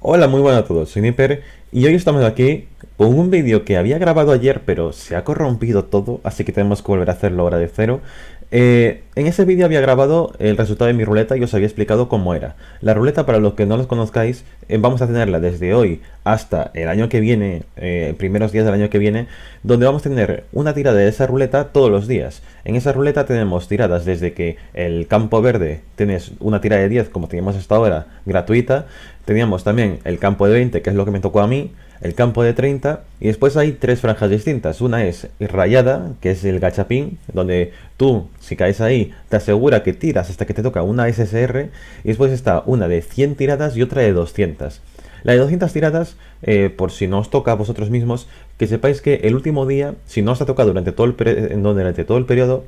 Hola, muy buenas a todos, soy Nipper y hoy estamos aquí con un vídeo que había grabado ayer pero se ha corrompido todo, así que tenemos que volver a hacerlo ahora de cero. Eh, en ese vídeo había grabado el resultado de mi ruleta y os había explicado cómo era. La ruleta, para los que no los conozcáis, eh, vamos a tenerla desde hoy hasta el año que viene, eh, primeros días del año que viene, donde vamos a tener una tirada de esa ruleta todos los días. En esa ruleta tenemos tiradas desde que el campo verde tienes una tira de 10, como teníamos hasta ahora, gratuita. Teníamos también el campo de 20, que es lo que me tocó a mí el campo de 30 y después hay tres franjas distintas. Una es rayada, que es el gachapín, donde tú si caes ahí te asegura que tiras hasta que te toca una SSR y después está una de 100 tiradas y otra de 200. La de 200 tiradas, eh, por si no os toca a vosotros mismos, que sepáis que el último día, si no os ha tocado durante todo, el eh, durante todo el periodo,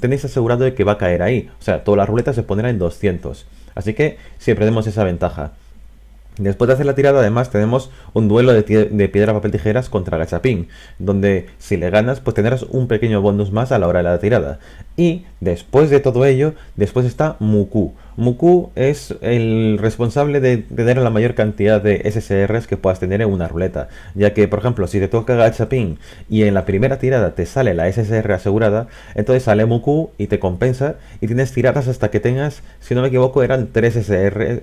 tenéis asegurado de que va a caer ahí. O sea, todas las ruletas se pondrán en 200. Así que siempre tenemos esa ventaja. Después de hacer la tirada, además, tenemos un duelo de, piedra, papel, tijeras contra Gachapín, donde si le ganas, pues tendrás un pequeño bonus más a la hora de la tirada. Y después de todo ello, después está Muku, Muku es el responsable de tener la mayor cantidad de SSRs que puedas tener en una ruleta, ya que por ejemplo si te toca Pin y en la primera tirada te sale la SSR asegurada, entonces sale Muku y te compensa y tienes tiradas hasta que tengas, si no me equivoco, eran 3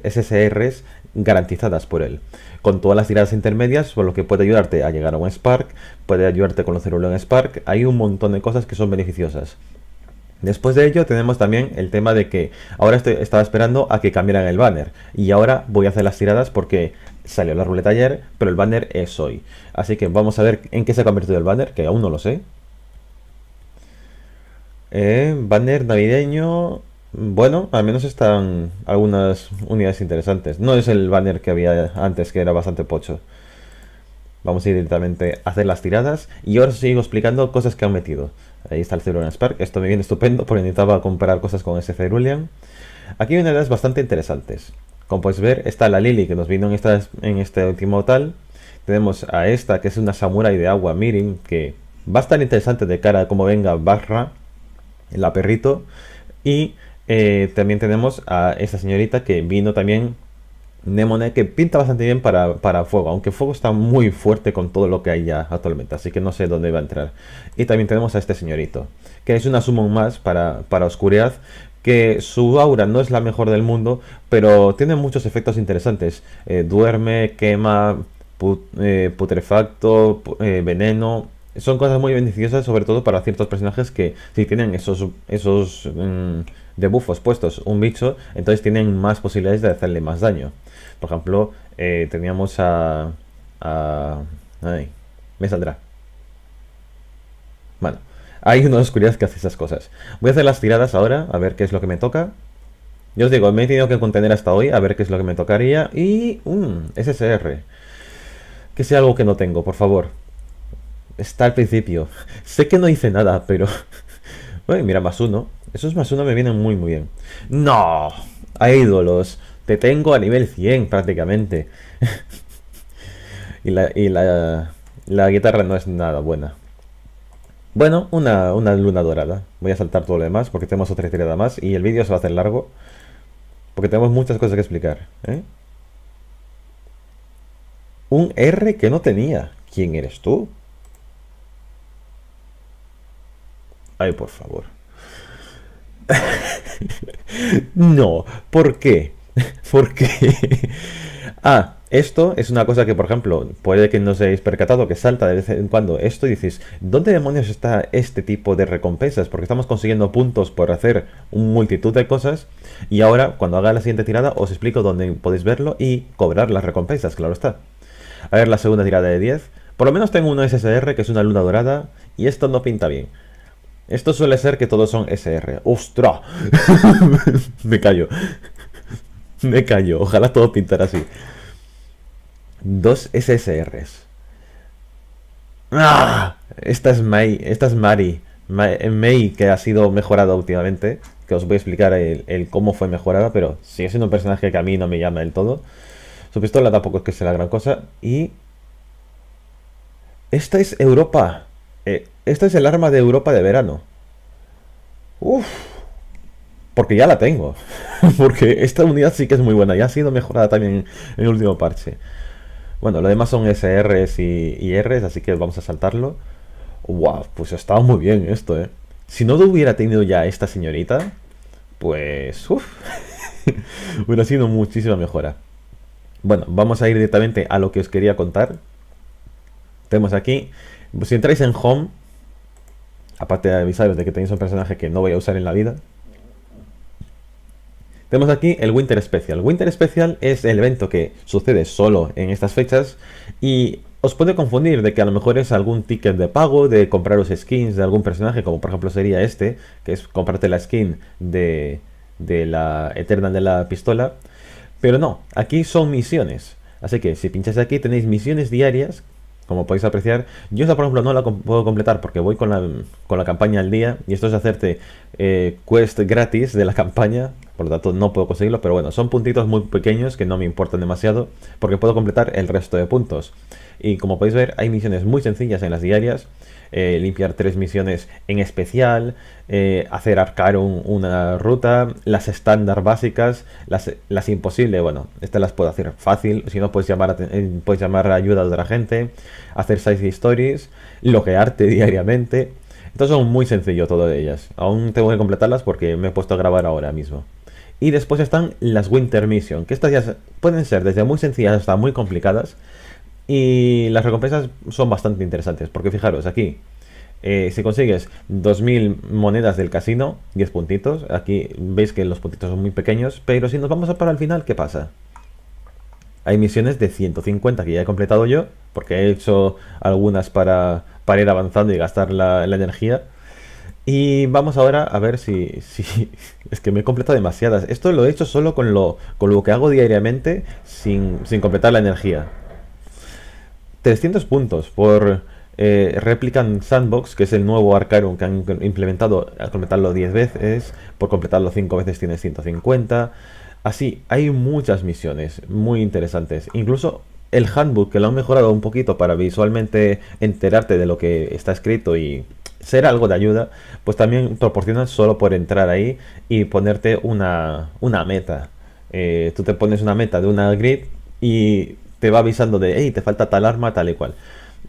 SSRs garantizadas por él. Con todas las tiradas intermedias, por lo que puede ayudarte a llegar a un Spark, puede ayudarte con los un en Spark, hay un montón de cosas que son beneficiosas. Después de ello tenemos también el tema de que ahora estaba esperando a que cambiaran el banner y ahora voy a hacer las tiradas porque salió la ruleta ayer, pero el banner es hoy. Así que vamos a ver en qué se ha convertido el banner, que aún no lo sé. Eh, banner navideño, bueno, al menos están algunas unidades interesantes. No es el banner que había antes, que era bastante pocho. Vamos a ir directamente a hacer las tiradas y ahora os sigo explicando cosas que han metido. Ahí está el Cerulean Spark. Esto me viene estupendo porque necesitaba comparar cosas con ese Cerulean. Aquí unas ideas bastante interesantes. Como puedes ver, está la Lily que nos vino en, esta, en este último tal. Tenemos a esta que es una samurai de agua Mirin que va a estar interesante de cara a cómo venga Barra, la perrito. Y eh, también tenemos a esta señorita que vino también Nemone que pinta bastante bien para, fuego, aunque fuego está muy fuerte con todo lo que hay ya actualmente, así que no sé dónde va a entrar. Y también tenemos a este señorito, que es una summon más para, oscuridad, que su aura no es la mejor del mundo, pero tiene muchos efectos interesantes. Eh, duerme, quema, eh, putrefacto, eh, veneno, son cosas muy beneficiosas, sobre todo para ciertos personajes que si tienen esos, esos mm, de bufos puestos un bicho, entonces tienen más posibilidades de hacerle más daño. Por ejemplo, eh, teníamos a... a ay, me saldrá. Bueno, hay una oscuridad que hace esas cosas. Voy a hacer las tiradas ahora, a ver qué es lo que me toca. Yo os digo, me he tenido que contener hasta hoy, a ver qué es lo que me tocaría. Y... Un mm, SSR. Que sea algo que no tengo, por favor. Está al principio. Sé que no hice nada, pero... bueno, mira, más uno. Esos más uno me vienen muy, muy bien. ¡No! A ídolos. Te tengo a nivel 100 prácticamente. y la, la, guitarra no es nada buena. Bueno, una, luna dorada. Voy a saltar todo lo demás porque tenemos otra tirada más y el vídeo se va a hacer largo. Porque tenemos muchas cosas que explicar. ¿eh? Un R que no tenía. ¿Quién eres tú? Ay, por favor. no, ¿por qué? qué? ah, esto es una cosa que, por ejemplo, puede que no os hayáis percatado, que salta de vez en cuando esto y dices, ¿dónde demonios está este tipo de recompensas? Porque estamos consiguiendo puntos por hacer multitud de cosas y ahora, cuando haga la siguiente tirada, os explico dónde podéis verlo y cobrar las recompensas, claro está. A ver la segunda tirada de 10. Por lo menos tengo un SSR que es una luna dorada y esto no pinta bien. Esto suele ser que todos son SR. ¡Ostras! Me callo. Me callo. Ojalá todo pintara así. Dos SSRs. ¡Ah! Esta es May. Esta es Mari. Eh, May, que ha sido mejorada últimamente. Que os voy a explicar el, cómo fue mejorada, pero sigue siendo un personaje que a mí no me llama del todo. Su pistola tampoco es que sea la gran cosa. Y. Esta es Europa. Esta es el arma de Europa de verano. Uf. Porque ya la tengo. porque esta unidad sí que es muy buena. Y ha sido mejorada también en el último parche. Bueno, lo demás son SRs y, Rs, así que vamos a saltarlo. Wow, pues ha estado muy bien esto, ¿eh? Si no lo hubiera tenido ya esta señorita, pues... Uf. hubiera sido muchísima mejora. Bueno, vamos a ir directamente a lo que os quería contar. Tenemos aquí, si entráis en Home, aparte de avisaros de que tenéis un personaje que no voy a usar en la vida. Tenemos aquí el Winter Special. Winter Special es el evento que sucede solo en estas fechas y os puede confundir de que a lo mejor es algún ticket de pago, de compraros skins de algún personaje, como por ejemplo sería este, que es comprarte la skin de, la Eterna de la pistola. Pero no, aquí son misiones. Así que si pincháis aquí tenéis misiones diarias como podéis apreciar. Yo esta, por ejemplo, no la puedo completar porque voy con la, campaña al día y esto es hacerte eh, quest gratis de la campaña, por lo tanto no puedo conseguirlo, pero bueno, son puntitos muy pequeños que no me importan demasiado porque puedo completar el resto de puntos. Y como podéis ver, hay misiones muy sencillas en las diarias eh, limpiar tres misiones en especial, eh, hacer arcar una ruta, las estándar básicas, las, las imposibles, bueno, estas las puedo hacer fácil, si no puedes llamar, a, eh, puedes llamar ayuda de la gente, hacer side stories, Loquearte diariamente. Entonces son muy sencillo todas ellas. Aún tengo que completarlas porque me he puesto a grabar ahora mismo. Y después están las Winter Mission, que estas ya pueden ser desde muy sencillas hasta muy complicadas, y las recompensas son bastante interesantes, porque fijaros, aquí eh, si consigues 2.000 monedas del casino, 10 puntitos, aquí veis que los puntitos son muy pequeños, pero si nos vamos a para el final, ¿qué pasa? Hay misiones de 150 que ya he completado yo, porque he hecho algunas para, para ir avanzando y gastar la, energía. Y vamos ahora a ver si, si... Es que me he completado demasiadas. Esto lo he hecho solo con lo, con lo que hago diariamente sin, sin completar la energía. 300 puntos por eh, replican Sandbox, que es el nuevo Arcanum que han implementado al completarlo 10 veces, por completarlo 5 veces tienes 150. Así, hay muchas misiones muy interesantes. Incluso el handbook, que lo han mejorado un poquito para visualmente enterarte de lo que está escrito y ser algo de ayuda, pues también proporcionan solo por entrar ahí y ponerte una, meta. Eh, tú te pones una meta de una grid y te va avisando de, hey, te falta tal arma, tal y cual.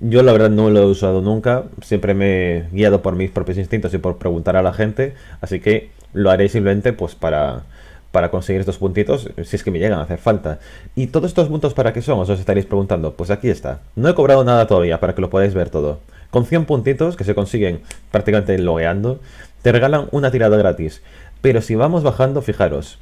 Yo la verdad no lo he usado nunca, siempre me he guiado por mis propios instintos y por preguntar a la gente, así que lo haré simplemente pues para, para conseguir estos puntitos, si es que me llegan a hacer falta. ¿Y todos estos puntos para qué son? Os, os estaréis preguntando. Pues aquí está. No he cobrado nada todavía para que lo podáis ver todo. Con 100 puntitos, que se consiguen prácticamente logueando, te regalan una tirada gratis. Pero si vamos bajando, fijaros,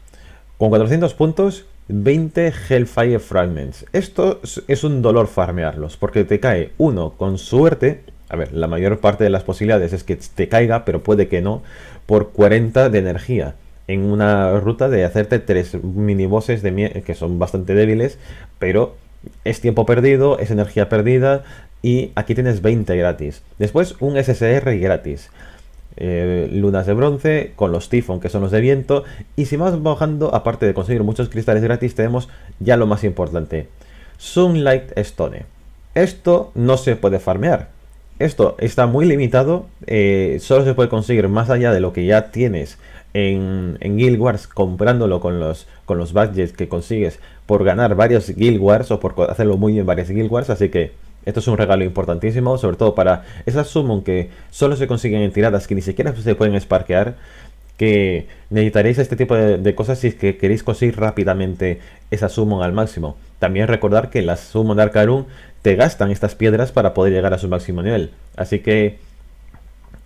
con 400 puntos 20 Hellfire Fragments. Esto es un dolor farmearlos, porque te cae uno con suerte. A ver, la mayor parte de las posibilidades es que te caiga, pero puede que no, por 40 de energía. En una ruta de hacerte tres minibosses de que son bastante débiles, pero es tiempo perdido, es energía perdida, y aquí tienes 20 gratis. Después un SSR gratis. Eh, lunas de bronce, con los tifón, que son los de viento, y si vamos bajando, aparte de conseguir muchos cristales gratis, tenemos ya lo más importante, Sunlight Stone. Esto no se puede farmear, esto está muy limitado, eh, solo se puede conseguir más allá de lo que ya tienes en, Guild Wars comprándolo con los, con los badges que consigues por ganar varios Guild Wars o por hacerlo muy en varias Guild Wars, así que esto es un regalo importantísimo, sobre todo para esas summon que solo se consiguen en tiradas que ni siquiera se pueden sparkear. Que necesitaréis este tipo de, cosas si queréis conseguir rápidamente esas summon al máximo. También recordar que las summon de Arcarum te gastan estas piedras para poder llegar a su máximo nivel. Así que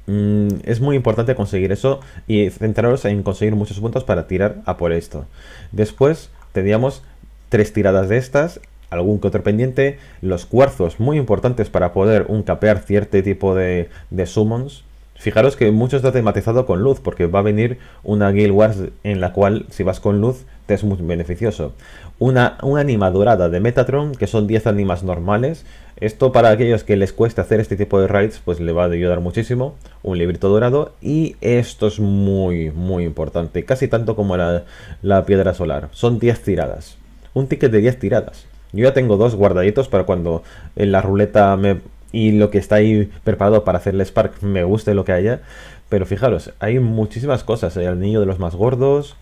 mm, es muy importante conseguir eso y centraros en conseguir muchos puntos para tirar a por esto. Después teníamos tres tiradas de estas algún que otro pendiente, los cuarzos muy importantes para poder uncapear cierto tipo de, summons. Fijaros que mucho está tematizado con luz, porque va a venir una Guild Wars en la cual si vas con luz te es muy beneficioso. Una, una anima dorada de Metatron, que son 10 animas normales. Esto para aquellos que les cueste hacer este tipo de raids, pues le va a ayudar muchísimo. Un librito dorado. Y esto es muy, muy importante. Casi tanto como la, la piedra solar. Son 10 tiradas. Un ticket de 10 tiradas. Yo ya tengo dos guardaditos para cuando en eh, la ruleta me, y lo que está ahí preparado para hacerle Spark me guste lo que haya. Pero fijaros, hay muchísimas cosas. el niño de los más gordos.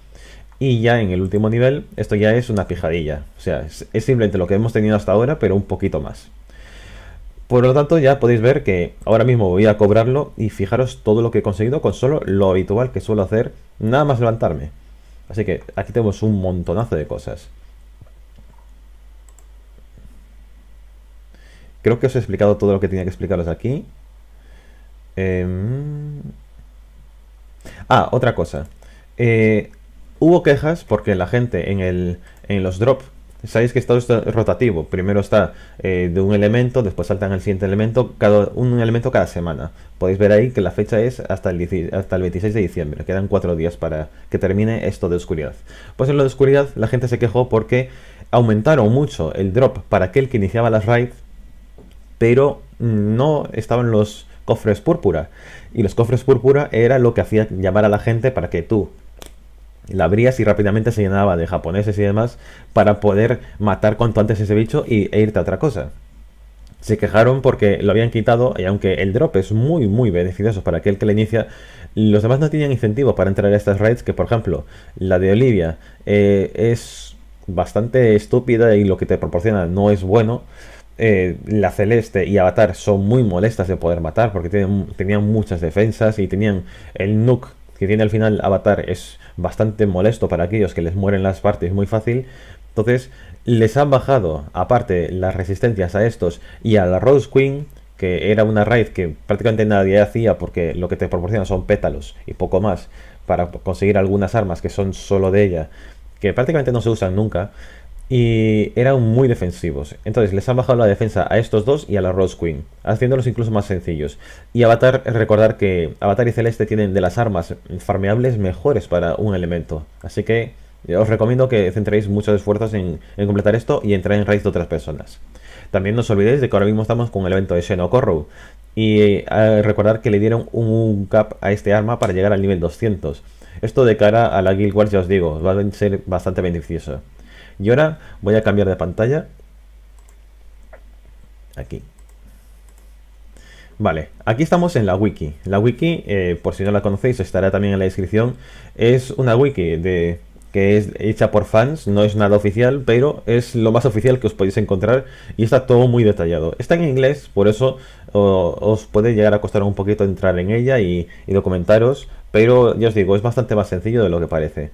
Y ya en el último nivel, esto ya es una pijadilla. O sea, es simplemente lo que hemos tenido hasta ahora, pero un poquito más. Por lo tanto, ya podéis ver que ahora mismo voy a cobrarlo y fijaros todo lo que he conseguido con solo lo habitual que suelo hacer, nada más levantarme. Así que aquí tenemos un montonazo de cosas. Creo que os he explicado todo lo que tenía que explicaros aquí. Em, ah, otra cosa. Eh, hubo quejas porque la gente en, el, en los drops Sabéis que esto es rotativo. Primero está eh, de un elemento, después saltan al siguiente elemento, cada, un elemento cada semana. Podéis ver ahí que la fecha es hasta el, hasta el 26 de diciembre. Quedan cuatro días para que termine esto de oscuridad. Pues en lo de oscuridad la gente se quejó porque aumentaron mucho el drop para aquel que iniciaba las raids pero no estaban los cofres púrpura. Y los cofres púrpura era lo que hacía llamar a la gente para que tú la abrías y rápidamente se llenaba de japoneses y demás para poder matar cuanto antes ese bicho y, e irte a otra cosa. Se quejaron porque lo habían quitado y aunque el drop es muy muy beneficioso para aquel que le inicia, los demás no tenían incentivo para entrar a estas raids que por ejemplo la de Olivia eh, es bastante estúpida y lo que te proporciona no es bueno. Eh, la celeste y avatar son muy molestas de poder matar porque tenían muchas defensas y tenían el nuke que tiene al final avatar es bastante molesto para aquellos que les mueren las partes muy fácil. Entonces les han bajado aparte las resistencias a estos y a la Rose Queen que era una raid que prácticamente nadie hacía porque lo que te proporciona son pétalos y poco más para conseguir algunas armas que son solo de ella, que prácticamente no se usan nunca y eran muy defensivos. Entonces les han bajado la defensa a estos dos y a la Rose Queen, haciéndolos incluso más sencillos. Y Avatar, recordar que Avatar y Celeste tienen de las armas farmeables mejores para un elemento. Así que eh, os recomiendo que centréis muchos esfuerzos en, completar esto y entrar en raíz de otras personas. También no os olvidéis de que ahora mismo estamos con el evento de Sheno Y eh, recordar que le dieron un cap a este arma para llegar al nivel 200. Esto de cara a la Guild Wars ya os digo, va a ser bastante beneficioso. Y ahora voy a cambiar de pantalla. Aquí. Vale, aquí estamos en la wiki. La wiki, eh, por si no la conocéis, estará también en la descripción. Es una wiki de que es hecha por fans, no es nada oficial, pero es lo más oficial que os podéis encontrar y está todo muy detallado. Está en inglés, por eso os puede llegar a costar un poquito entrar en ella y, y documentaros, pero ya os digo, es bastante más sencillo de lo que parece.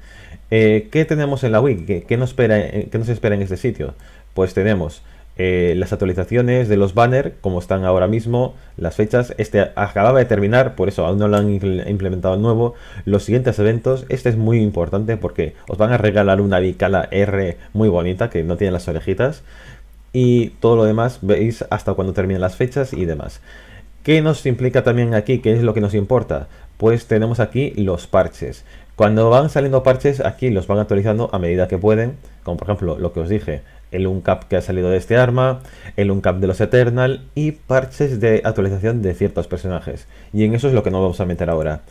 Eh, ¿Qué tenemos en la wiki? ¿Qué, nos espera, eh, nos espera en este sitio? Pues tenemos eh, las actualizaciones de los banners, como están ahora mismo, las fechas. Este acababa de terminar, por eso aún no lo han implementado nuevo. Los siguientes eventos, este es muy importante porque os van a regalar una bicala R muy bonita que no tiene las orejitas. Y todo lo demás veis hasta cuando terminen las fechas y demás. ¿Qué nos implica también aquí? ¿Qué es lo que nos importa? Pues tenemos aquí los parches. Cuando van saliendo parches, aquí los van actualizando a medida que pueden, como por ejemplo lo que os dije, el uncap que ha salido de este arma, el uncap de los Eternal y parches de actualización de ciertos personajes. Y en eso es lo que nos vamos a meter ahora.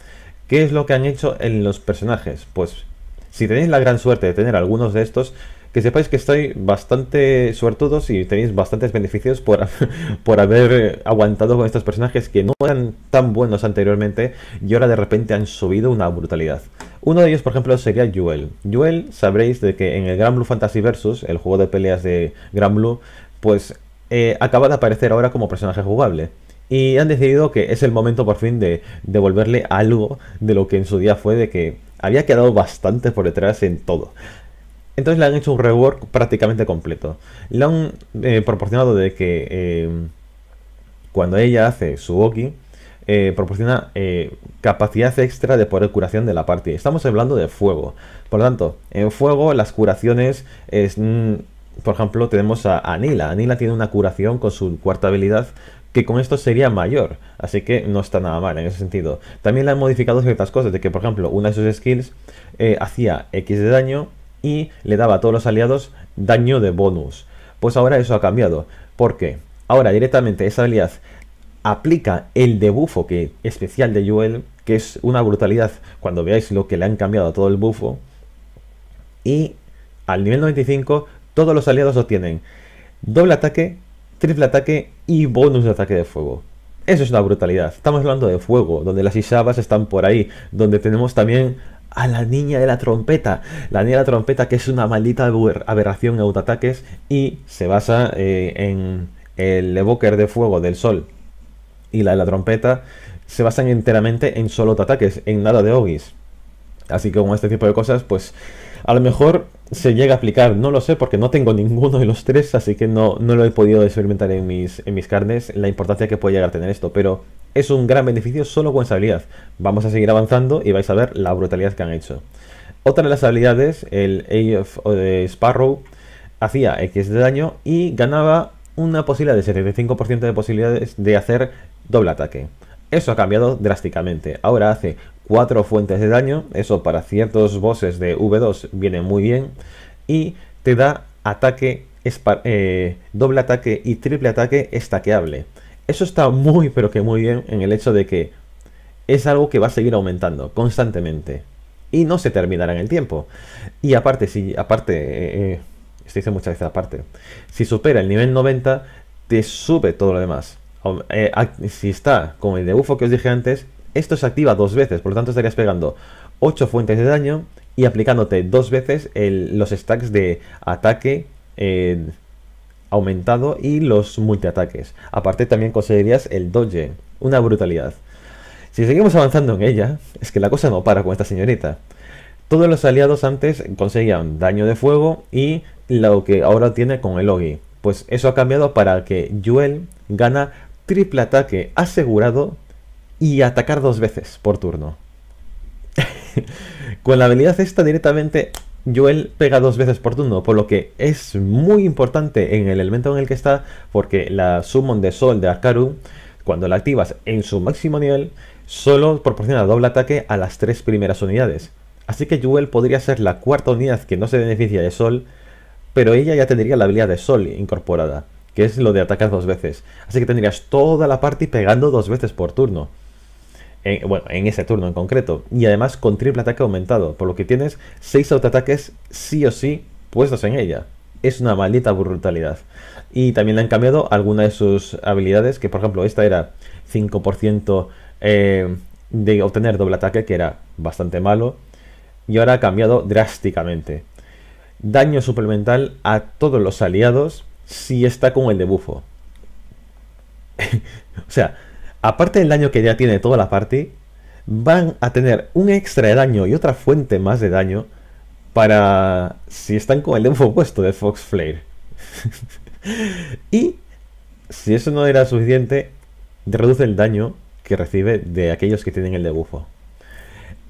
¿Qué es lo que han hecho en los personajes? Pues si tenéis la gran suerte de tener algunos de estos, que sepáis que estoy bastante suertudo y tenéis bastantes beneficios por, por haber aguantado con estos personajes que no eran tan buenos anteriormente y ahora de repente han subido una brutalidad. Uno de ellos, por ejemplo, sería Joel. Joel sabréis de que en el Gran Blue Fantasy Versus, el juego de peleas de Gran Blue, pues eh, acaba de aparecer ahora como personaje jugable. Y han decidido que es el momento por fin de devolverle algo de lo que en su día fue de que había quedado bastante por detrás en todo. Entonces le han hecho un rework prácticamente completo. Le han eh, proporcionado de que eh, cuando ella hace su Oki, eh, proporciona eh, capacidad extra de poder curación de la parte Estamos hablando de fuego. Por lo tanto, en fuego las curaciones es... Mm, por ejemplo, tenemos a Anila. Anila tiene una curación con su cuarta habilidad que con esto sería mayor, así que no está nada mal en ese sentido. También le han modificado ciertas cosas, de que por ejemplo una de sus skills eh, hacía X de daño y le daba a todos los aliados daño de bonus. Pues ahora eso ha cambiado, ¿Por qué? ahora directamente esa habilidad aplica el debufo que, especial de Joel, que es una brutalidad cuando veáis lo que le han cambiado a todo el bufo. Y al nivel 95 todos los aliados obtienen doble ataque, triple ataque y bonus de ataque de fuego. Eso es una brutalidad. Estamos hablando de fuego, donde las Isabas están por ahí, donde tenemos también a la niña de la trompeta. La niña de la trompeta que es una maldita aberración autoataques y se basa eh, en el evoker de fuego del sol y la de la trompeta se basan enteramente en solo ataques, en nada de ogis. Así que con este tipo de cosas, pues a lo mejor se llega a aplicar, no lo sé, porque no tengo ninguno de los tres, así que no, no lo he podido experimentar en mis, en mis carnes, la importancia que puede llegar a tener esto, pero es un gran beneficio solo con esa habilidad. Vamos a seguir avanzando y vais a ver la brutalidad que han hecho. Otra de las habilidades, el Age of Sparrow, hacía X de daño y ganaba una posibilidad de 75% de posibilidades de hacer doble ataque. Eso ha cambiado drásticamente. Ahora hace 4 fuentes de daño. Eso para ciertos bosses de V2 viene muy bien. Y te da ataque, eh, doble ataque y triple ataque estaqueable. Eso está muy pero que muy bien en el hecho de que es algo que va a seguir aumentando constantemente. Y no se terminará en el tiempo. Y aparte, si aparte, eh, eh, dice muchas veces aparte, si supera el nivel 90, te sube todo lo demás. Eh, si está con el de que os dije antes, esto se activa dos veces, por lo tanto estarías pegando 8 fuentes de daño y aplicándote dos veces los stacks de ataque eh, aumentado y los multiataques. Aparte también conseguirías el doge, una brutalidad. Si seguimos avanzando en ella, es que la cosa no para con esta señorita. Todos los aliados antes conseguían daño de fuego y lo que ahora tiene con el Ogi. Pues eso ha cambiado para que Yuel gana triple ataque asegurado y atacar dos veces por turno. Con la habilidad esta directamente Joel pega dos veces por turno, por lo que es muy importante en el elemento en el que está, porque la summon de sol de Arcarum, cuando la activas en su máximo nivel, solo proporciona doble ataque a las tres primeras unidades. Así que Joel podría ser la cuarta unidad que no se beneficia de sol, pero ella ya tendría la habilidad de sol incorporada que es lo de atacar dos veces. Así que tendrías toda la party pegando dos veces por turno. En, bueno, en ese turno en concreto. Y además con triple ataque aumentado, por lo que tienes 6 autoataques sí o sí puestos en ella. Es una maldita brutalidad. Y también le han cambiado algunas de sus habilidades, que por ejemplo esta era 5% eh, de obtener doble ataque, que era bastante malo. Y ahora ha cambiado drásticamente. Daño suplemental a todos los aliados si está con el debufo, o sea, aparte del daño que ya tiene toda la party, van a tener un extra de daño y otra fuente más de daño para si están con el debufo puesto de Fox Flare. y si eso no era suficiente, reduce el daño que recibe de aquellos que tienen el debufo.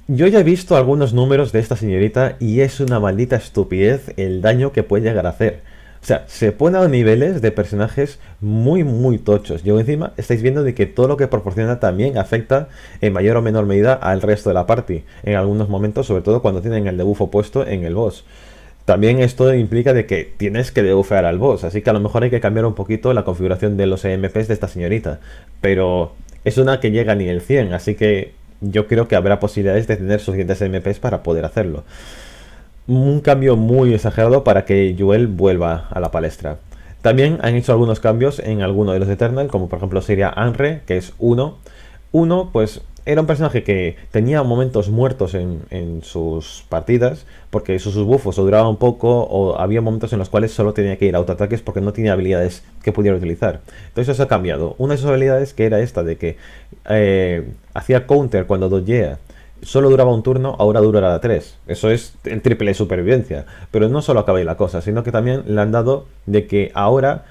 Yo ya he visto algunos números de esta señorita y es una maldita estupidez el daño que puede llegar a hacer. O sea, se pone a niveles de personajes muy, muy tochos. Yo encima estáis viendo de que todo lo que proporciona también afecta en mayor o menor medida al resto de la party. En algunos momentos, sobre todo cuando tienen el debuffo puesto en el boss. También esto implica de que tienes que debuffear al boss, así que a lo mejor hay que cambiar un poquito la configuración de los EMPs de esta señorita. Pero es una que llega a nivel 100, así que yo creo que habrá posibilidades de tener suficientes EMPs para poder hacerlo un cambio muy exagerado para que Joel vuelva a la palestra. También han hecho algunos cambios en alguno de los Eternal, como por ejemplo sería Anre, que es uno. Uno, pues era un personaje que tenía momentos muertos en, sus partidas, porque sus bufos o duraban poco, o había momentos en los cuales solo tenía que ir a autoataques porque no tenía habilidades que pudiera utilizar. Entonces eso ha cambiado. Una de sus habilidades que era esta de que eh, hacía counter cuando dodgea, solo duraba un turno, ahora durará tres. Eso es el triple de supervivencia. Pero no solo acaba ahí la cosa, sino que también le han dado de que ahora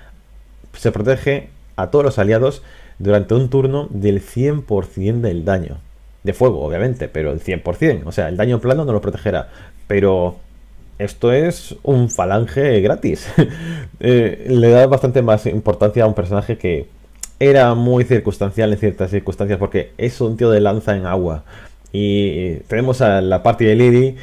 se protege a todos los aliados durante un turno del 100% del daño. De fuego, obviamente, pero el 100%. O sea, el daño plano no lo protegerá. Pero esto es un falange gratis. Eh, le da bastante más importancia a un personaje que era muy circunstancial en ciertas circunstancias porque es un tío de lanza en agua. Y eh, tenemos a la parte de Liri.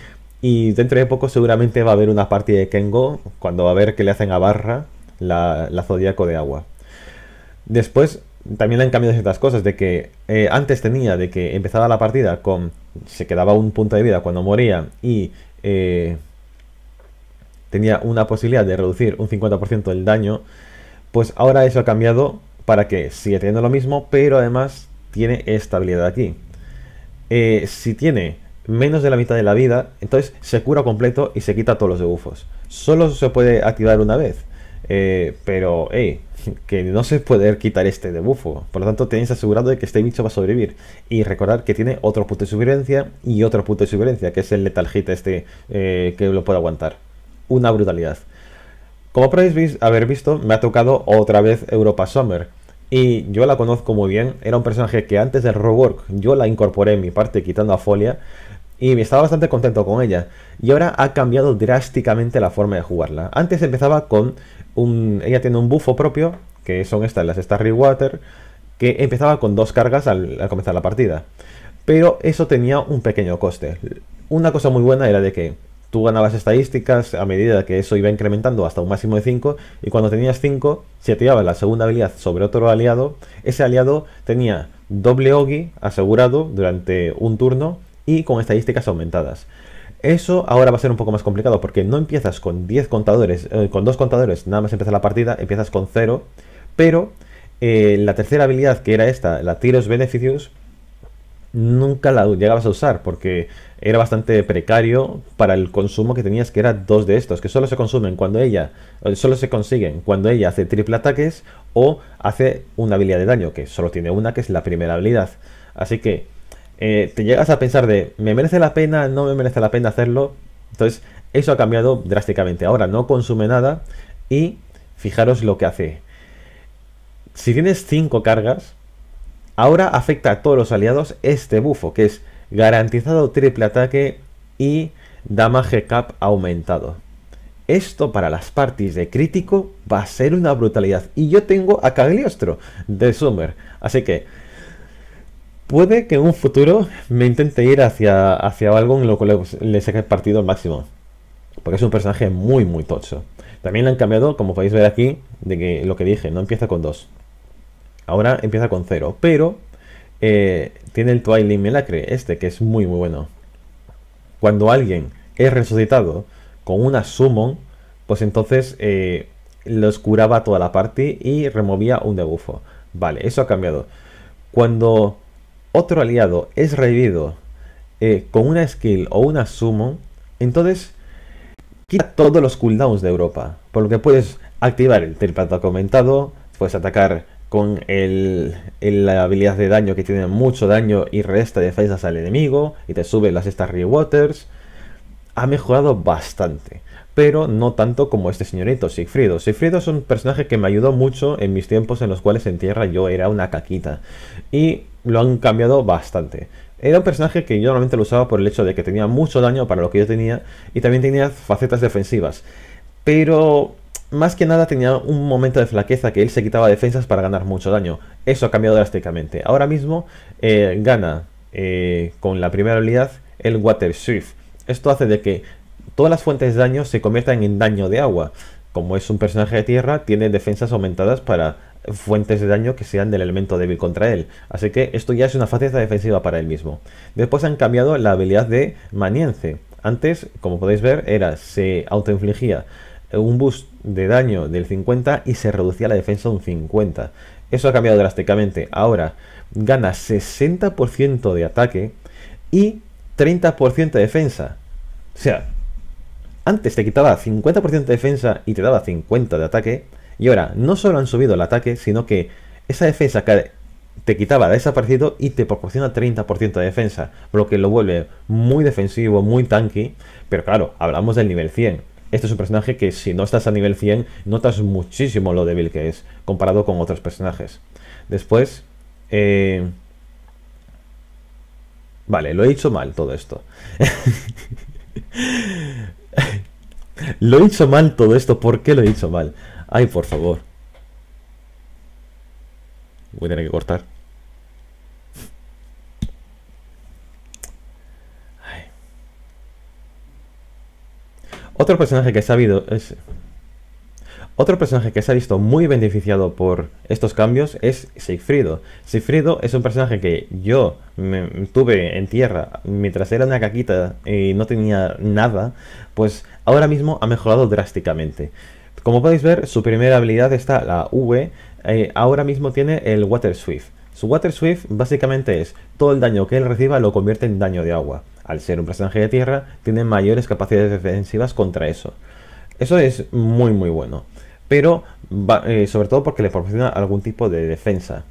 Y dentro de poco seguramente va a haber una parte de Kengo cuando va a ver que le hacen a Barra la, zodiaco Zodíaco de agua. Después también han cambiado ciertas cosas, de que eh, antes tenía de que empezaba la partida con... se quedaba un punto de vida cuando moría y eh, tenía una posibilidad de reducir un 50% el daño, pues ahora eso ha cambiado para que sigue teniendo lo mismo, pero además tiene esta habilidad aquí. Eh, si tiene menos de la mitad de la vida, entonces se cura completo y se quita todos los debufos. Solo se puede activar una vez. Eh, pero, que no se puede quitar este debufo. Por lo tanto, tenéis asegurado de que este bicho va a sobrevivir. Y recordar que tiene otro punto de supervivencia y otro punto de supervivencia, que es el letal Hit este eh, que lo puede aguantar. Una brutalidad. Como podéis haber visto, me ha tocado otra vez Europa Summer. Y yo la conozco muy bien. Era un personaje que antes del rework yo la incorporé en mi parte quitando a Folia. Y me estaba bastante contento con ella. Y ahora ha cambiado drásticamente la forma de jugarla. Antes empezaba con un... Ella tiene un bufo propio, que son estas, las Starry Water, que empezaba con dos cargas al comenzar la partida. Pero eso tenía un pequeño coste. Una cosa muy buena era de que tú ganabas estadísticas a medida que eso iba incrementando hasta un máximo de 5 y cuando tenías 5 si activabas la segunda habilidad sobre otro aliado, ese aliado tenía doble Ogi asegurado durante un turno y con estadísticas aumentadas. Eso ahora va a ser un poco más complicado porque no empiezas con 10 contadores, eh, con dos contadores, nada más empieza la partida, empiezas con 0, pero eh, la tercera habilidad que era esta, la Tiros Beneficios, nunca la llegabas a usar porque era bastante precario para el consumo que tenías, que eran dos de estos, que solo se consumen cuando ella, eh, solo se consiguen cuando ella hace triple ataques o hace una habilidad de daño, que solo tiene una, que es la primera habilidad. Así que eh, te llegas a pensar de, ¿me merece la pena? ¿No me merece la pena hacerlo? Entonces, eso ha cambiado drásticamente. Ahora no consume nada y fijaros lo que hace. Si tienes cinco cargas, Ahora afecta a todos los aliados este bufo, que es garantizado triple ataque y damage cap aumentado. Esto para las parties de crítico va a ser una brutalidad. Y yo tengo a Cagliostro de Summer. Así que puede que en un futuro me intente ir hacia, hacia algo en lo que le, saque el partido al máximo. Porque es un personaje muy, muy tocho. También han cambiado, como podéis ver aquí, de que lo que dije, no empieza con dos. Ahora empieza con cero. pero eh, tiene el Twilight Melacre, este, que es muy, muy bueno. Cuando alguien es resucitado con una Summon, pues entonces eh, los curaba toda la party y removía un debufo. Vale, eso ha cambiado. Cuando otro aliado es revivido eh, con una skill o una summon, entonces quita todos los cooldowns de Europa. Por lo que puedes activar el ha comentado, puedes atacar con la habilidad de daño que tiene mucho daño y resta defensas al enemigo y te sube las estas rewaters. Ha mejorado bastante, pero no tanto como este señorito, Sigfrido. Sigfrido es un personaje que me ayudó mucho en mis tiempos en los cuales en tierra yo era una caquita. Y lo han cambiado bastante. Era un personaje que yo normalmente lo usaba por el hecho de que tenía mucho daño para lo que yo tenía y también tenía facetas defensivas. Pero más que nada tenía un momento de flaqueza que él se quitaba defensas para ganar mucho daño. Eso ha cambiado drásticamente. Ahora mismo eh, gana eh, con la primera habilidad el Water Shift. Esto hace de que todas las fuentes de daño se conviertan en daño de agua. Como es un personaje de tierra, tiene defensas aumentadas para fuentes de daño que sean del elemento débil contra él. Así que esto ya es una faceta defensiva para él mismo. Después han cambiado la habilidad de Manience. Antes, como podéis ver, era se autoinfligía un boost de daño del 50 y se reducía la defensa un 50. Eso ha cambiado drásticamente. Ahora gana 60% de ataque y 30% de defensa. O sea, antes te quitaba 50% de defensa y te daba 50 de ataque. Y ahora no solo han subido el ataque, sino que esa defensa que te quitaba ha desaparecido y te proporciona 30% de defensa. Lo que lo vuelve muy defensivo, muy tanky. Pero claro, hablamos del nivel 100 este es un personaje que si no estás a nivel 100 notas muchísimo lo débil que es comparado con otros personajes. Después... Eh, vale, lo he hecho mal todo esto. lo he hecho mal todo esto. ¿Por qué lo he hecho mal? Ay, por favor. Voy a tener que cortar. Otro personaje que se ha Otro personaje que ha visto muy beneficiado por estos cambios es Sigfrido. Sigfrido es un personaje que yo tuve en tierra mientras era una caquita y no tenía nada, pues ahora mismo ha mejorado drásticamente. Como podéis ver, su primera habilidad está la V, eh, ahora mismo tiene el Water Swift. Su Water Swift básicamente es todo el daño que él reciba lo convierte en daño de agua al ser un personaje de tierra, tiene mayores capacidades defensivas contra eso. Eso es muy muy bueno, pero eh, sobre todo porque le proporciona algún tipo de defensa.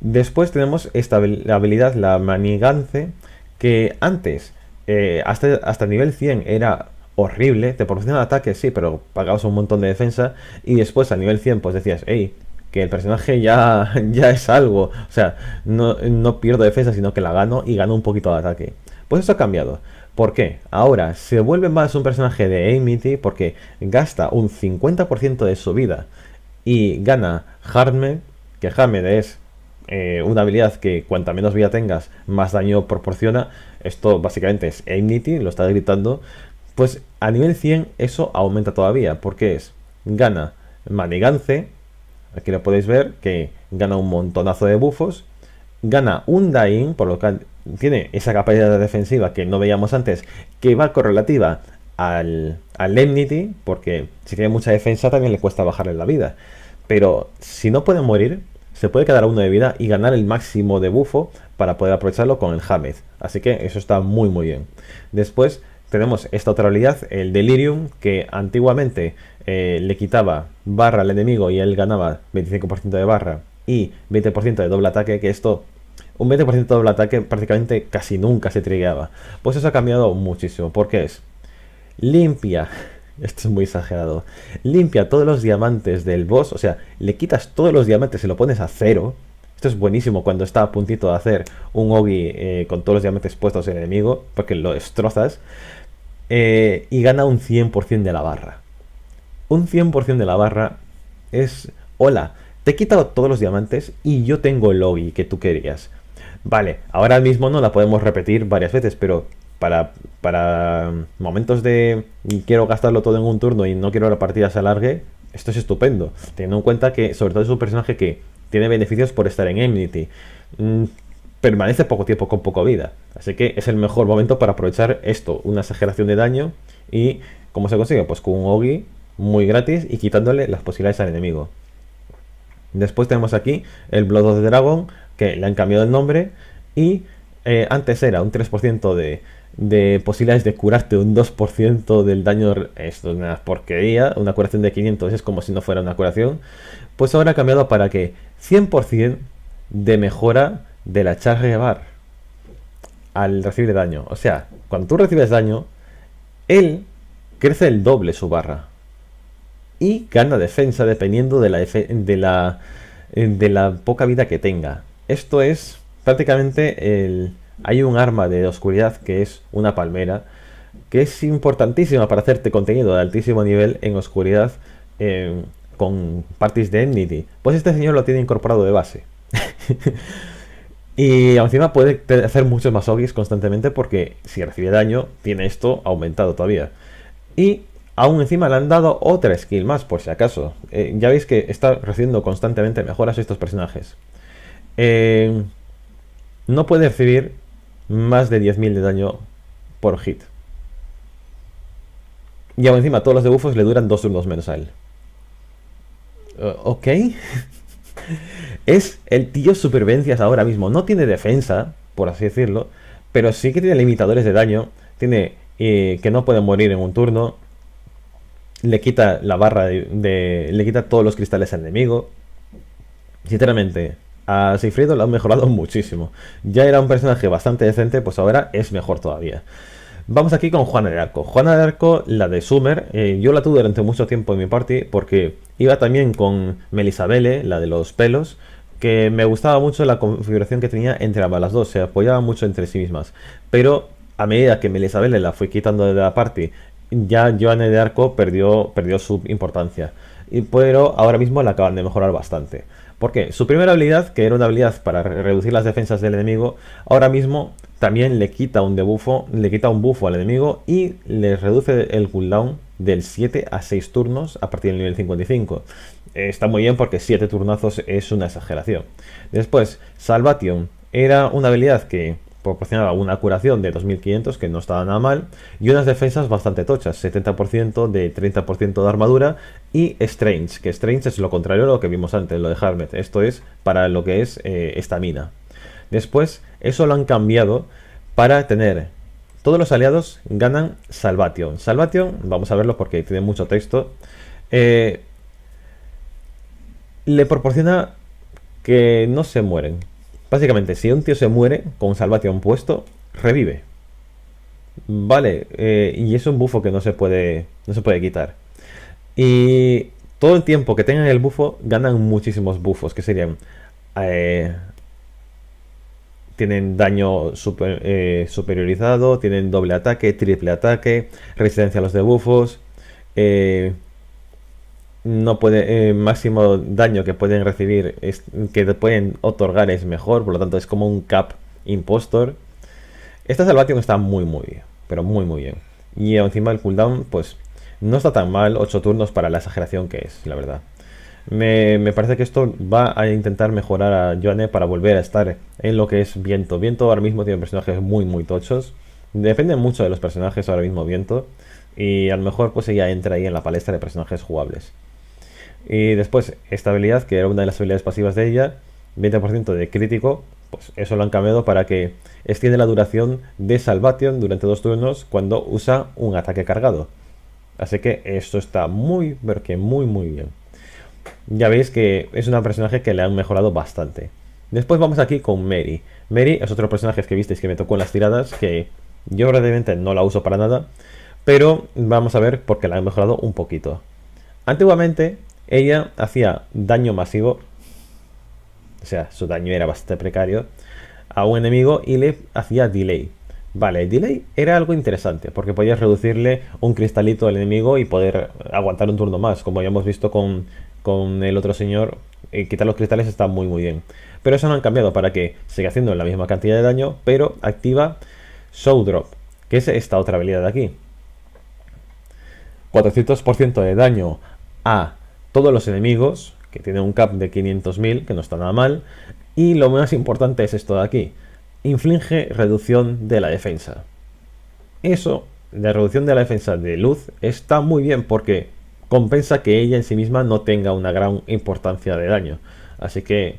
Después tenemos esta habilidad, la manigance, que antes, eh, hasta, el nivel 100, era horrible, te proporciona ataque, sí, pero pagabas un montón de defensa, y después a nivel 100 pues decías, hey, que el personaje ya, ya es algo, o sea, no, no pierdo defensa, sino que la gano y gano un poquito de ataque. Pues eso ha cambiado. ¿Por qué? Ahora se vuelve más un personaje de Amity porque gasta un 50% de su vida y gana Harmed, que Harmed es eh, una habilidad que cuanta menos vida tengas, más daño proporciona. Esto básicamente es Amity, lo está gritando. Pues a nivel 100 eso aumenta todavía, porque es gana Manigance, aquí lo podéis ver, que gana un montonazo de bufos, gana un por lo, cual, tiene esa capacidad defensiva que no veíamos antes, que va correlativa al, al Enmity, porque si tiene mucha defensa también le cuesta bajarle la vida. Pero si no puede morir, se puede quedar a uno de vida y ganar el máximo de bufo para poder aprovecharlo con el Hamed. Así que eso está muy muy bien. Después tenemos esta otra habilidad, el Delirium, que antiguamente eh, le quitaba barra al enemigo y él ganaba 25% de barra y 20% de doble ataque, que esto un 20% de ataque prácticamente casi nunca se trigueaba. Pues eso ha cambiado muchísimo, porque es limpia, esto es muy exagerado, limpia todos los diamantes del boss, o sea, le quitas todos los diamantes y lo pones a cero. Esto es buenísimo cuando está a puntito de hacer un Ogi eh, con todos los diamantes puestos en enemigo, porque lo destrozas, eh, y gana un 100% de la barra. Un 100% de la barra es, hola, te he quitado todos los diamantes y yo tengo el Ogi que tú querías Vale, ahora mismo no la podemos repetir varias veces, pero para, momentos de quiero gastarlo todo en un turno y no quiero la partida se alargue, esto es estupendo. Teniendo en cuenta que, sobre todo, es un personaje que tiene beneficios por estar en Enmity. Mm, permanece poco tiempo con poco vida. Así que es el mejor momento para aprovechar esto, una exageración de daño. ¿Y cómo se consigue? Pues con un Ogi muy gratis y quitándole las posibilidades al enemigo. Después tenemos aquí el Blood of the Dragon, que le han cambiado el nombre y eh, antes era un 3% de, posibilidades de curarte, un 2% del daño, esto es una porquería, una curación de 500 es como si no fuera una curación, pues ahora ha cambiado para que 100% de mejora de la charge bar al recibir daño. O sea, cuando tú recibes daño, él crece el doble su barra y gana defensa dependiendo de la, de la, de la poca vida que tenga. Esto es prácticamente el... Hay un arma de oscuridad que es una palmera, que es importantísima para hacerte contenido de altísimo nivel en oscuridad eh, con parties de enity. Pues este señor lo tiene incorporado de base. y encima puede hacer muchos más ogis constantemente porque si recibe daño tiene esto aumentado todavía. Y aún encima le han dado otra skill más por si acaso. Eh, ya veis que está recibiendo constantemente mejoras estos personajes. Eh, no puede recibir más de 10.000 de daño por hit. Y aún encima todos los debufos le duran dos turnos menos a él. Eh, ok. es el tío supervencias ahora mismo. No tiene defensa, por así decirlo. Pero sí que tiene limitadores de daño. Tiene eh, que no puede morir en un turno. Le quita la barra de, de, Le quita todos los cristales al enemigo. Sinceramente, a Sifrido lo han mejorado muchísimo. Ya era un personaje bastante decente, pues ahora es mejor todavía. Vamos aquí con Juana de Arco. Juana de Arco, la de Sumer, eh, yo la tuve durante mucho tiempo en mi party porque iba también con Melisabele, la de los pelos, que me gustaba mucho la configuración que tenía entre ambas las dos, se apoyaban mucho entre sí mismas. Pero a medida que Melisabele la fui quitando de la party, ya Joana de Arco perdió, perdió su importancia. Y, pero ahora mismo la acaban de mejorar bastante. ¿Por Su primera habilidad, que era una habilidad para reducir las defensas del enemigo, ahora mismo también le quita un debuffo, le quita un buffo al enemigo y le reduce el cooldown del 7 a 6 turnos a partir del nivel 55. Está muy bien porque 7 turnazos es una exageración. Después, Salvation era una habilidad que proporcionaba una curación de 2500, que no estaba nada mal, y unas defensas bastante tochas, 70% de 30% de armadura, y Strange, que Strange es lo contrario a lo que vimos antes, lo de Harmet, esto es para lo que es eh, esta mina Después, eso lo han cambiado para tener todos los aliados ganan Salvation. Salvation, vamos a verlo porque tiene mucho texto, eh, le proporciona que no se mueren, Básicamente, si un tío se muere con un puesto, revive. Vale, eh, y es un bufo que no se puede, no se puede quitar. Y todo el tiempo que tengan el bufo, ganan muchísimos bufos, que serían... Eh, tienen daño eh, superiorizado, tienen doble ataque, triple ataque, resistencia a los debufos, eh, no puede eh, máximo daño que pueden recibir es, que pueden otorgar es mejor por lo tanto es como un cap impostor esta salvación está muy muy bien pero muy muy bien y encima el cooldown pues no está tan mal 8 turnos para la exageración que es la verdad me, me parece que esto va a intentar mejorar a Joanne para volver a estar en lo que es Viento. Viento ahora mismo tiene personajes muy, muy tochos. Depende mucho de los personajes ahora mismo Viento. Y a lo mejor pues ella entra ahí en la palestra de personajes jugables. Y después, esta habilidad, que era una de las habilidades pasivas de ella, 20% de crítico, pues eso lo han cambiado para que extiende la duración de Salvation durante dos turnos cuando usa un ataque cargado. Así que esto está muy, porque muy, muy bien. Ya veis que es un personaje que le han mejorado bastante. Después vamos aquí con Mary. Mary es otro personaje que visteis que me tocó en las tiradas, que yo realmente no la uso para nada, pero vamos a ver porque la han mejorado un poquito. Antiguamente ella hacía daño masivo, o sea, su daño era bastante precario, a un enemigo y le hacía delay. Vale, el delay era algo interesante, porque podías reducirle un cristalito al enemigo y poder aguantar un turno más, como ya hemos visto con, el otro señor, eh, quitar los cristales está muy muy bien. Pero eso no han cambiado para que siga haciendo la misma cantidad de daño, pero activa Show Drop, que es esta otra habilidad de aquí. 400% de daño a todos los enemigos, que tiene un cap de 500.000, que no está nada mal, y lo más importante es esto de aquí, inflige reducción de la defensa. Eso, la reducción de la defensa de luz, está muy bien porque compensa que ella en sí misma no tenga una gran importancia de daño. Así que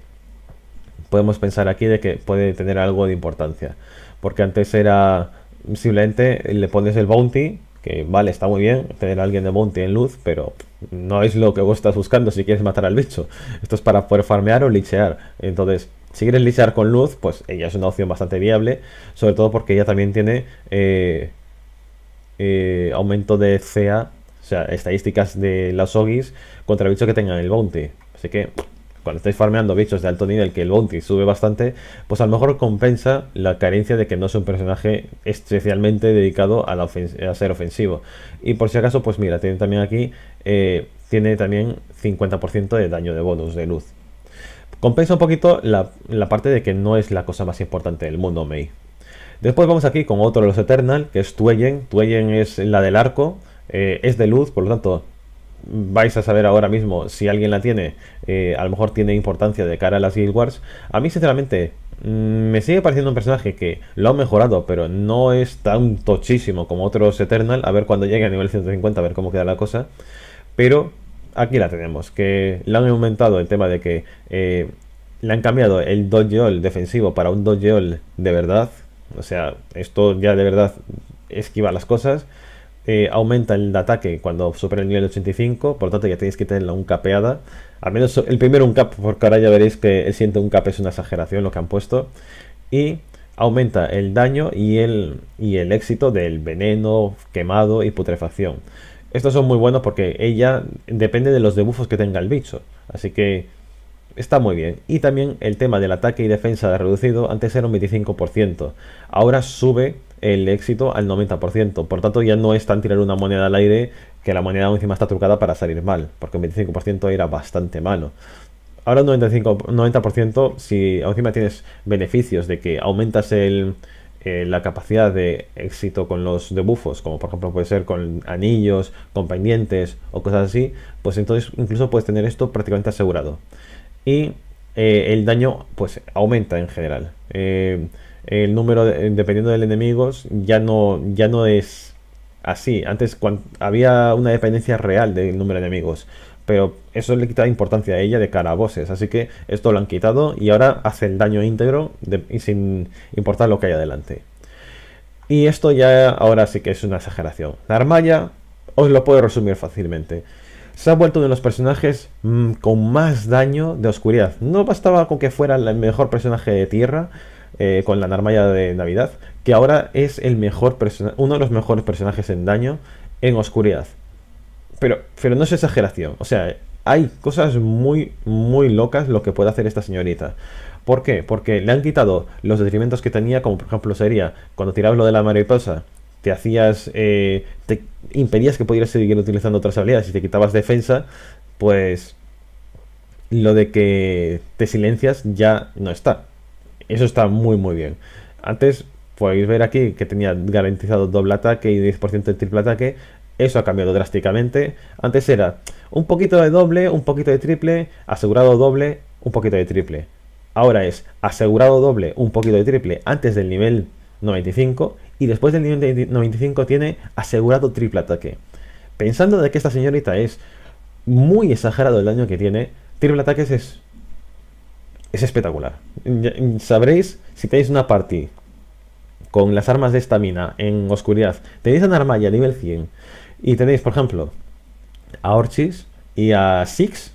podemos pensar aquí de que puede tener algo de importancia. Porque antes era simplemente le pones el bounty, que vale, está muy bien tener a alguien de bounty en luz, pero no es lo que vos estás buscando si quieres matar al bicho. Esto es para poder farmear o lichear. Entonces, si quieres lichear con luz, pues ella es una opción bastante viable. Sobre todo porque ella también tiene eh, eh, aumento de CA, o sea, estadísticas de las OGIs contra el bicho que tengan el bounty. Así que cuando estáis farmeando bichos de alto nivel que el bounty sube bastante, pues a lo mejor compensa la carencia de que no es un personaje especialmente dedicado a, ser ofensivo. Y por si acaso, pues mira, tiene también aquí, eh, tiene también 50% de daño de bonus de luz. Compensa un poquito la, parte de que no es la cosa más importante del mundo, Mei. Después vamos aquí con otro de los Eternal, que es Tueyen. Tueyen es la del arco, eh, es de luz, por lo tanto vais a saber ahora mismo si alguien la tiene, eh, a lo mejor tiene importancia de cara a las Guild Wars. A mí, sinceramente, mm, me sigue pareciendo un personaje que lo ha mejorado, pero no es tan tochísimo como otros Eternal. A ver cuando llegue a nivel 150, a ver cómo queda la cosa. Pero aquí la tenemos, que le han aumentado el tema de que eh, le han cambiado el Dogeol defensivo para un Dogeol de verdad. O sea, esto ya de verdad esquiva las cosas. Eh, aumenta el ataque cuando supera el nivel 85, por lo tanto ya tenéis que tenerla un capeada. Al menos el primero un cap, porque ahora ya veréis que el siguiente un cap es una exageración lo que han puesto. Y aumenta el daño y el, y el éxito del veneno, quemado y putrefacción. Estos son muy buenos porque ella depende de los debufos que tenga el bicho. Así que está muy bien. Y también el tema del ataque y defensa reducido antes era un 25%. Ahora sube el éxito al 90%. Por tanto, ya no es tan tirar una moneda al aire que la moneda encima está trucada para salir mal, porque un 25% era bastante malo. Ahora un 95, 90%, si encima tienes beneficios de que aumentas eh, la capacidad de éxito con los debuffos, como por ejemplo puede ser con anillos, con pendientes o cosas así, pues entonces incluso puedes tener esto prácticamente asegurado. Y eh, el daño pues aumenta en general. Eh, el número dependiendo del enemigo ya no, ya no es así. Antes había una dependencia real del número de enemigos, pero eso le quitaba importancia a ella de cara a voces Así que esto lo han quitado y ahora hace el daño íntegro y sin importar lo que hay adelante. Y esto ya ahora sí que es una exageración. la armaya os lo puedo resumir fácilmente. Se ha vuelto uno de los personajes mm, con más daño de oscuridad. No bastaba con que fuera el mejor personaje de tierra, eh, con la Narmaya de Navidad, que ahora es el mejor uno de los mejores personajes en daño en oscuridad. Pero, pero no es exageración, o sea, hay cosas muy, muy locas lo que puede hacer esta señorita. ¿Por qué? Porque le han quitado los detrimentos que tenía, como por ejemplo sería cuando tirabas lo de la mariposa, te hacías, eh, te impedías que pudieras seguir utilizando otras habilidades y te quitabas defensa, pues lo de que te silencias ya no está. Eso está muy, muy bien. Antes podéis ver aquí que tenía garantizado doble ataque y 10% de triple ataque. Eso ha cambiado drásticamente. Antes era un poquito de doble, un poquito de triple, asegurado doble, un poquito de triple. Ahora es asegurado doble, un poquito de triple antes del nivel 95 y después del nivel 95 tiene asegurado triple ataque. Pensando de que esta señorita es muy exagerado el daño que tiene, triple ataques es es espectacular. Sabréis, si tenéis una party con las armas de esta mina en oscuridad, tenéis a ya nivel 100 y tenéis, por ejemplo, a Orchis y a Six,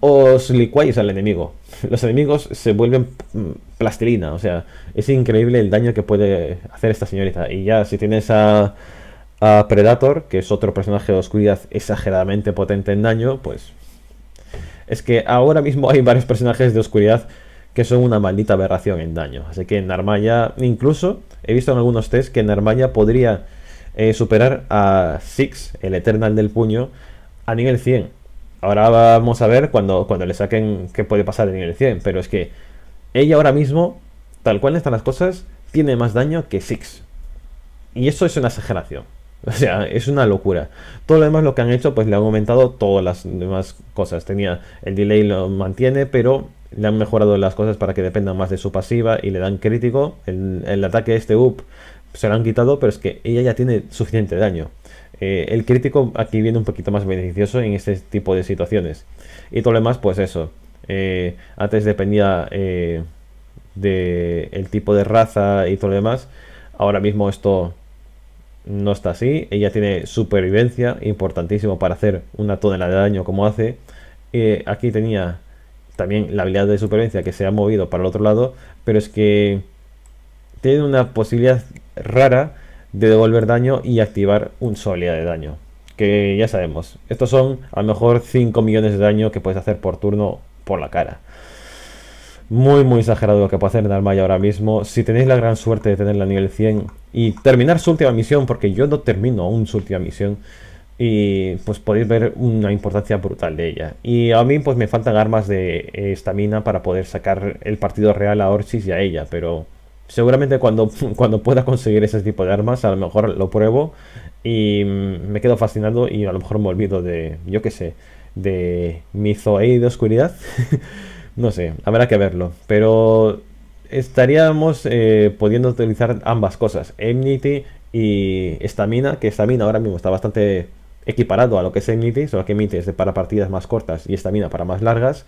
os licuáis al enemigo. Los enemigos se vuelven mm, plastilina, o sea, es increíble el daño que puede hacer esta señorita. Y ya, si tienes a, a Predator, que es otro personaje de oscuridad exageradamente potente en daño, pues es que ahora mismo hay varios personajes de oscuridad que son una maldita aberración en daño. Así que Narmaya, incluso he visto en algunos tests que Narmaya podría eh, superar a Six, el Eternal del puño, a nivel 100. Ahora vamos a ver cuando, cuando le saquen qué puede pasar en nivel 100, pero es que ella ahora mismo, tal cual están las cosas, tiene más daño que Six. Y eso es una exageración. O sea, es una locura. Todo lo demás lo que han hecho, pues le han aumentado todas las demás cosas. Tenía el delay lo mantiene, pero le han mejorado las cosas para que dependan más de su pasiva y le dan crítico. El, ataque este up se lo han quitado, pero es que ella ya tiene suficiente daño. Eh, el crítico aquí viene un poquito más beneficioso en este tipo de situaciones. Y todo lo demás, pues eso. Eh, antes dependía eh, del tipo de raza y todo lo demás. Ahora mismo esto no está así. Ella tiene supervivencia, importantísimo para hacer una tonelada de daño como hace. Eh, aquí tenía también la habilidad de supervivencia que se ha movido para el otro lado, pero es que tiene una posibilidad rara de devolver daño y activar un solidad de daño. Que ya sabemos, estos son a lo mejor 5 millones de daño que puedes hacer por turno por la cara muy muy exagerado lo que puede hacer Darmaya ahora mismo. Si tenéis la gran suerte de tenerla a nivel 100 y terminar su última misión, porque yo no termino aún su última misión, y pues podéis ver una importancia brutal de ella. Y a mí pues me faltan armas de esta mina para poder sacar el partido real a Orchis y a ella, pero seguramente cuando, cuando pueda conseguir ese tipo de armas, a lo mejor lo pruebo y me quedo fascinado y a lo mejor me olvido de, yo qué sé, de mi Zoe de oscuridad. No sé, habrá que verlo. Pero estaríamos eh, pudiendo utilizar ambas cosas, Enmity y Stamina, que Stamina ahora mismo está bastante equiparado a lo que es Amnity, solo que Amnity es para partidas más cortas y Stamina para más largas,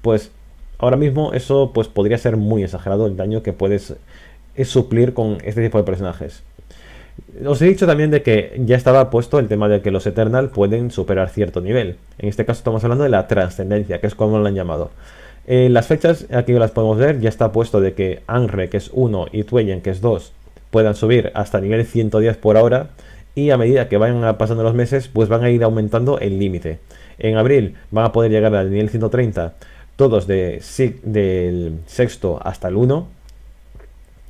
pues ahora mismo eso pues podría ser muy exagerado el daño que puedes eh, suplir con este tipo de personajes. Os he dicho también de que ya estaba puesto el tema de que los Eternal pueden superar cierto nivel. En este caso estamos hablando de la trascendencia, que es como lo han llamado. Eh, las fechas aquí las podemos ver, ya está puesto de que Angre, que es 1, y Tweyen, que es 2, puedan subir hasta nivel 110 por ahora. Y a medida que vayan pasando los meses, pues van a ir aumentando el límite. En abril van a poder llegar al nivel 130, todos de, del sexto hasta el 1.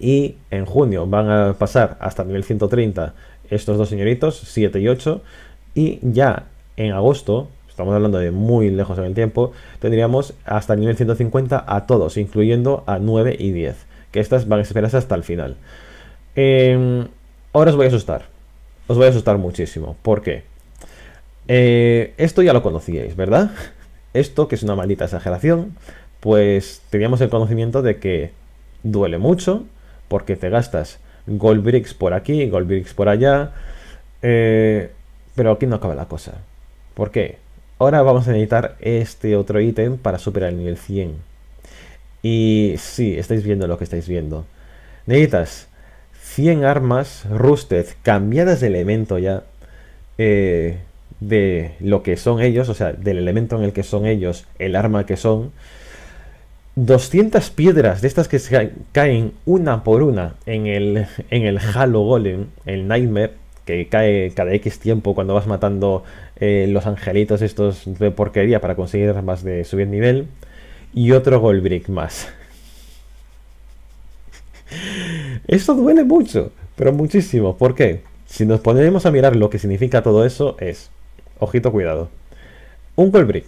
Y en junio van a pasar hasta el nivel 130 estos dos señoritos, 7 y 8. Y ya en agosto estamos hablando de muy lejos en el tiempo, tendríamos hasta el nivel 150 a todos, incluyendo a 9 y 10, que estas van a esperarse hasta el final. Em, ahora os voy a asustar, os voy a asustar muchísimo, ¿por qué? Eh, esto ya lo conocíais, ¿verdad? Esto, que es una maldita exageración, pues teníamos el conocimiento de que duele mucho, porque te gastas gold bricks por aquí, gold bricks por allá, eh, pero aquí no acaba la cosa. ¿Por qué? Ahora vamos a necesitar este otro ítem para superar el nivel 100. Y sí, estáis viendo lo que estáis viendo. Necesitas 100 armas rusted, cambiadas de elemento ya, eh, de lo que son ellos, o sea, del elemento en el que son ellos, el arma que son. 200 piedras de estas que caen una por una en el, en el Halo Golem, el Nightmare, que cae cada X tiempo cuando vas matando eh, los angelitos estos de porquería para conseguir armas de subir nivel. Y otro Goldbrick más. Esto duele mucho, pero muchísimo. ¿Por qué? Si nos ponemos a mirar lo que significa todo eso, es. Ojito, cuidado. Un Goldbrick.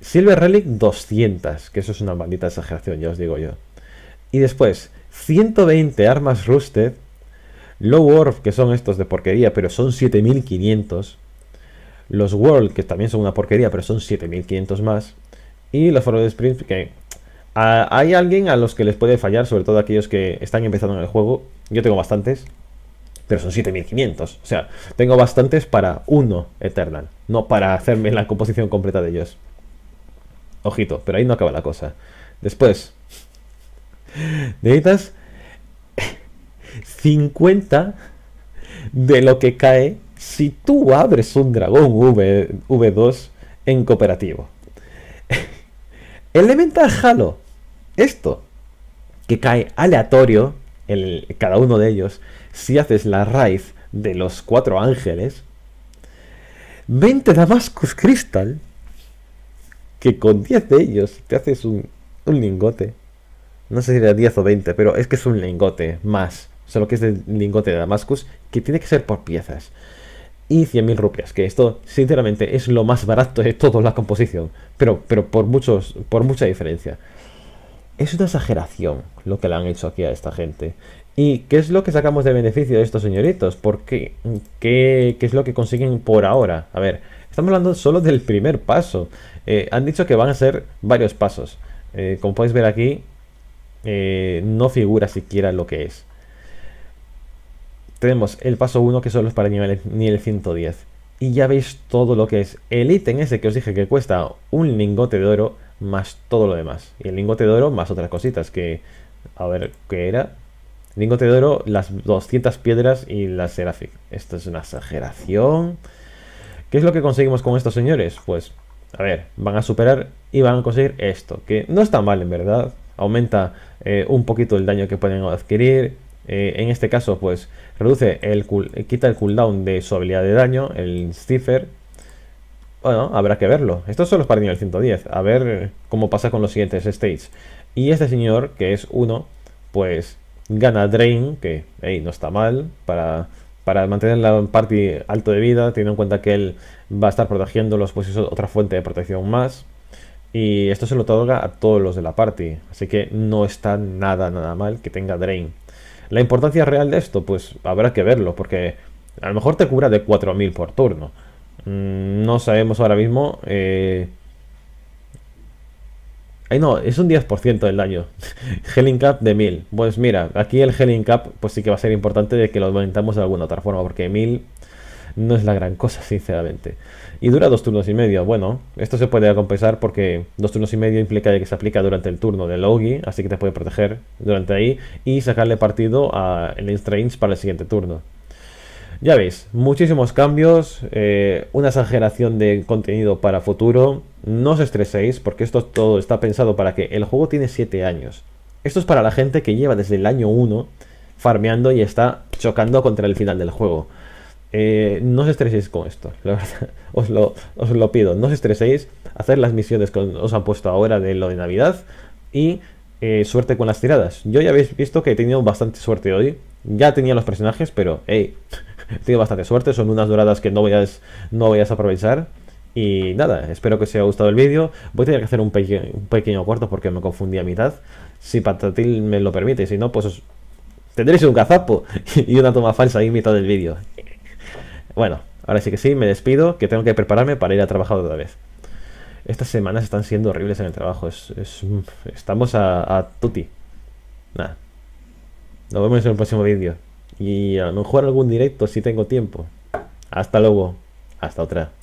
Silver Relic 200, que eso es una maldita exageración, ya os digo yo. Y después, 120 armas Rusted. Low Orb, que son estos de porquería, pero son 7500 los World, que también son una porquería, pero son 7500 más, y los Forward Sprint, que hay alguien a los que les puede fallar, sobre todo aquellos que están empezando en el juego, yo tengo bastantes, pero son 7500, o sea, tengo bastantes para uno Eternal, no para hacerme la composición completa de ellos. Ojito, pero ahí no acaba la cosa. Después, necesitas 50 de lo que cae si tú abres un dragón v, 2 en cooperativo. Elemental Halo, esto, que cae aleatorio, el, cada uno de ellos, si haces la raíz de los cuatro ángeles, 20 Damascus Crystal, que con 10 de ellos te haces un, lingote. No sé si era 10 o 20, pero es que es un lingote más. Solo que es el lingote de Damascus, que tiene que ser por piezas y 100.000 rupias, que esto sinceramente es lo más barato de toda la composición, pero, pero por, muchos, por mucha diferencia. Es una exageración lo que le han hecho aquí a esta gente. ¿Y qué es lo que sacamos de beneficio de estos señoritos? qué? es lo que consiguen por ahora? A ver, estamos hablando solo del primer paso. Eh, han dicho que van a ser varios pasos. Eh, como podéis ver aquí, eh, no figura siquiera lo que es tenemos el paso 1 que solo es para niveles nivel 110. Y ya veis todo lo que es el ítem ese que os dije que cuesta un lingote de oro más todo lo demás. Y el lingote de oro más otras cositas que... A ver, ¿qué era? Lingote de oro, las 200 piedras y la Seraphic. Esto es una exageración. ¿Qué es lo que conseguimos con estos señores? Pues, a ver, van a superar y van a conseguir esto. Que no está mal, en verdad. Aumenta eh, un poquito el daño que pueden adquirir. Eh, en este caso, pues reduce el eh, quita el cooldown de su habilidad de daño, el Stiffer. Bueno, habrá que verlo. Esto solo es para nivel 110. A ver cómo pasa con los siguientes stages. Y este señor, que es uno, pues gana Drain, que hey, no está mal para, para mantener la party alto de vida, teniendo en cuenta que él va a estar protegiéndolos, pues es otra fuente de protección más. Y esto se lo otorga a todos los de la party, así que no está nada, nada mal que tenga Drain. La importancia real de esto, pues habrá que verlo, porque a lo mejor te cubra de 4.000 por turno. Mm, no sabemos ahora mismo... Eh, ay no, es un 10% del daño. Healing Cap de 1000. Pues mira, aquí el Healing Cap pues sí que va a ser importante de que lo aumentamos de alguna otra forma, porque 1000 no es la gran cosa, sinceramente. Y dura dos turnos y medio. Bueno, esto se puede compensar porque dos turnos y medio implica que se aplica durante el turno de Logi, así que te puede proteger durante ahí y sacarle partido a el Strange para el siguiente turno. Ya veis, muchísimos cambios, eh, una exageración de contenido para futuro. No os estreséis porque esto todo está pensado para que el juego tiene 7 años. Esto es para la gente que lleva desde el año 1 farmeando y está chocando contra el final del juego. Eh, no os estreséis con esto, la verdad. Os lo, os lo pido, no os estreséis. Hacer las misiones que os han puesto ahora de lo de Navidad. Y eh, suerte con las tiradas. Yo ya habéis visto que he tenido bastante suerte hoy. Ya tenía los personajes, pero hey, he tenido bastante suerte. Son unas doradas que no voy a, no voy a aprovechar. Y nada, espero que os haya gustado el vídeo. Voy a tener que hacer un, un pequeño cuarto porque me confundí a mitad. Si Patatil me lo permite, si no, pues tendréis un gazapo y una toma falsa ahí en mitad del vídeo. Bueno, ahora sí que sí, me despido, que tengo que prepararme para ir a trabajar otra vez. Estas semanas están siendo horribles en el trabajo. Es, estamos a, a tutti. Nada. Nos vemos en el próximo vídeo. Y a lo mejor algún directo si tengo tiempo. Hasta luego. Hasta otra.